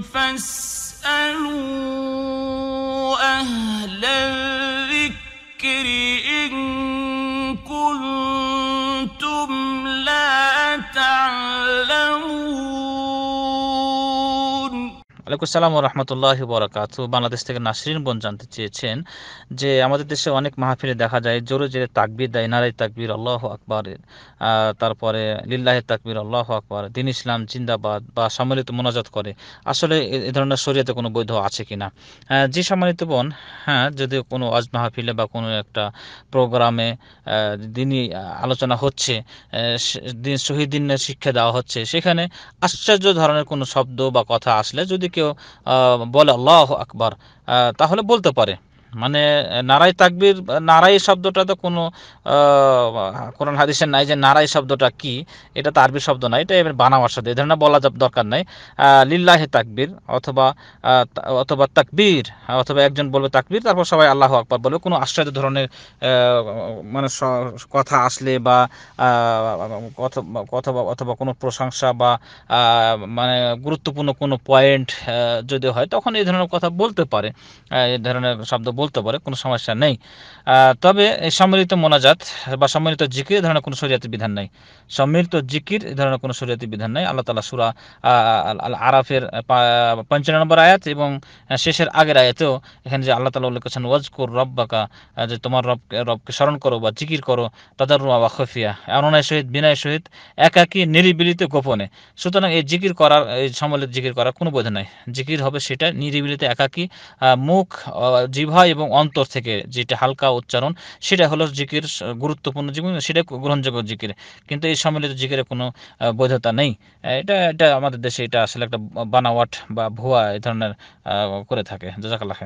فاسألوا أهلاً আলাইকুম সালাম রহমতুল্লাহ বরাকাত বাংলাদেশ থেকে নাসরিন বোন জানতে চেয়েছেন যে আমাদের দেশে অনেক মাহফিলে দেখা যায় জোরে জোরে তাকবির দেয় নারাই তাকবির আল্লাহ আকবরের তারপরে লিল্লাহ তাকবির আল্লাহ আকবর দিন ইসলাম জিন্দাবাদ বা সম্মিলিত মোনাজাত করে আসলে এ ধরনের শরীয়তে কোনো বৈধ আছে কি না যে সম্মানিত বোন হ্যাঁ যদি কোনো আজ মাহফিলে বা কোনো একটা প্রোগ্রামে দিনই আলোচনা হচ্ছে দিন শহীদ দিনের শিক্ষা দেওয়া হচ্ছে সেখানে আশ্চর্য ধরনের কোনো শব্দ বা কথা আসলে যদি কে বল আল্লাহু আকবার তাহলে বলতে পারে মানে নারাই তাকবির নারাই শব্দটা তো কোনো কোরআন হাদিসের নাই যে নারাই শব্দটা কি এটা তো আরবি শব্দ না এটা এবার বানাওয়ার শব্দ এ ধরনের বলা দরকার নাই লিল্লাহে তাকবির অথবা অথবা তাকবির অথবা একজন বলবে তাকবির তারপর সবাই আল্লাহ আকবর বলবে কোনো আশ্চর্য ধরনের মানে কথা আসলে বা অথবা অথবা কোনো প্রশংসা বা মানে গুরুত্বপূর্ণ কোনো পয়েন্ট যদি হয় তখন এই ধরনের কথা বলতে পারে এই ধরনের শব্দ বলতে পারে কোনো সমস্যা নেই তবে সম্মিলিত মোনাজাত বা সম্মিলিত জিকির ধরনের কোনো শরীয়তের বিধান নেই সম্মিলিত জিকির ধরনের কোনো শরীয়তের বিধান নেই আল্লাহ তালা সুরা আল আরাফের পঞ্চান্ন নম্বর আয়াত এবং শেষের আগের আয়াতেও এখানে যে আল্লাহ তালা উল্লেখ কর রব বাকা যে তোমার রব রবকে স্মরণ করো বা জিকির করো তাদের রুমা বা খফিয়া অনায় সহিত বিনয় সহিত একাকি নিরিবিলিতে গোপনে সুতরাং এই জিকির করার এই সম্মিলিত জিকির করার কোনো বোধ নাই জিকির হবে সেটা নিরিবিলিতে একাকি মুখ জিভা এবং অন্তর থেকে যেটা হালকা উচ্চারণ সেটা হলো জিকির গুরুত্বপূর্ণ জিকির সেটা গ্রহণযোগ্য জিকির কিন্তু এই সম্মিলিত জিকিরে কোনো বৈধতা নেই এটা এটা আমাদের দেশে এটা আসলে একটা বানাওয়াট বা ভুয়া এই ধরনের করে থাকে জাজাকাল্লাহ